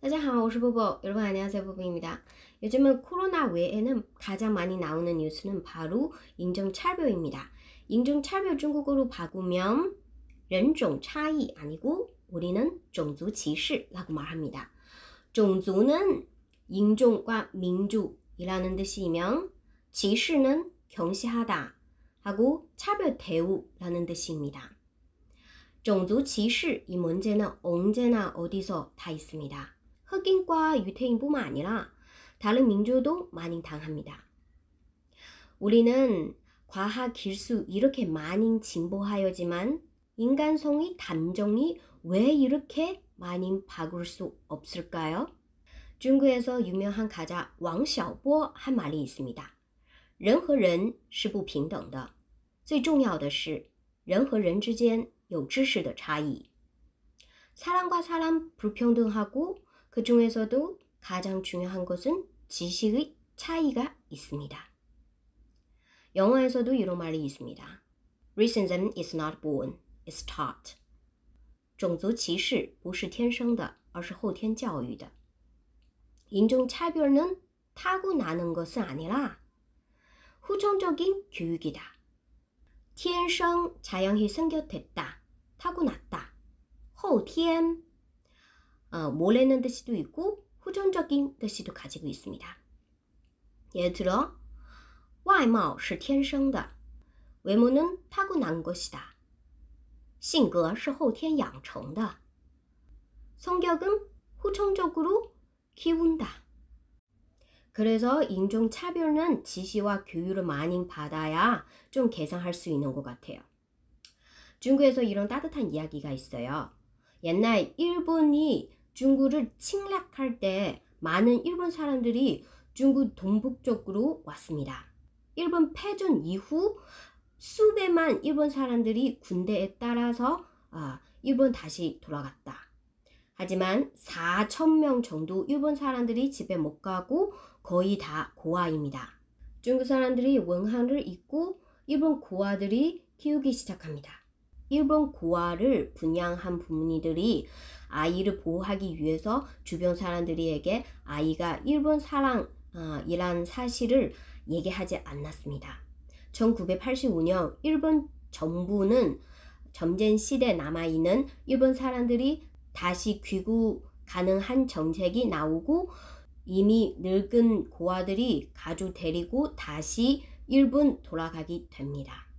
大家好我是 여러분 안녕하세요, 보보입니다. 요즘은 코로나 외에는 가장 많이 나오는 뉴스는 바로 인종차별입니다. 인종차별 중국어로 바꾸면 人种差异 아니고 우리는 종族歧视라고 말합니다. 종族는 인종과 민족이라는 뜻이며 歧视는 경시하다 하고 차별 대우라는 뜻입니다. 종族歧视이 문제는 언제나 어디서 다 있습니다. 흑인과 유태인뿐만 아니라 다른 민족도 많이 당합니다. 우리는 과학 기술 이렇게 많이 진보하였지만 인간성의단정이왜 이렇게 많이 바꿀 수 없을까요? 중국에서 유명한 가자 왕오보한 말이 있습니다. 人和人是不平等的，最重要的是人和人之间有知识的差异。 사람과 사람 불평등하고 그 중에서도 가장 중요한 것은 지식의 차이가 있습니다. 영어에서도 이런 말이 있습니다. Racism is not born, it's taught. 种族歧视不是天生的，而是后天教育的。 인종차별은 타고나는 것은 아니라 후천적인 교육이다. 天生자연히 생겨다 타고났다. 后天 어, 몰래는 뜻이도 있고 후존적인 뜻이도 가지고 있습니다. 예를 들어 外貌是天生的 외모는 타고난 것이다. 性格是后天养成的. 성격은 후천적으로 키운다. 그래서 인종차별은 지시와 교육을 많이 받아야 좀 개선할 수 있는 것 같아요. 중국에서 이런 따뜻한 이야기가 있어요. 옛날 일본이 중국을 침략할 때 많은 일본 사람들이 중국 동북쪽으로 왔습니다. 일본 패전 이후 수백만 일본 사람들이 군대에 따라서 아, 일본 다시 돌아갔다. 하지만 4천명 정도 일본 사람들이 집에 못 가고 거의 다 고아입니다. 중국 사람들이 원한을 잊고 일본 고아들이 키우기 시작합니다. 일본 고아를 분양한 부모님들이 아이를 보호하기 위해서 주변 사람들에게 아이가 일본 사랑이란 어, 사실을 얘기하지 않았습니다. 1985년 일본 정부는 점쟁 시대 남아있는 일본 사람들이 다시 귀국 가능한 정책이 나오고 이미 늙은 고아들이 가족 데리고 다시 일본 돌아가게 됩니다.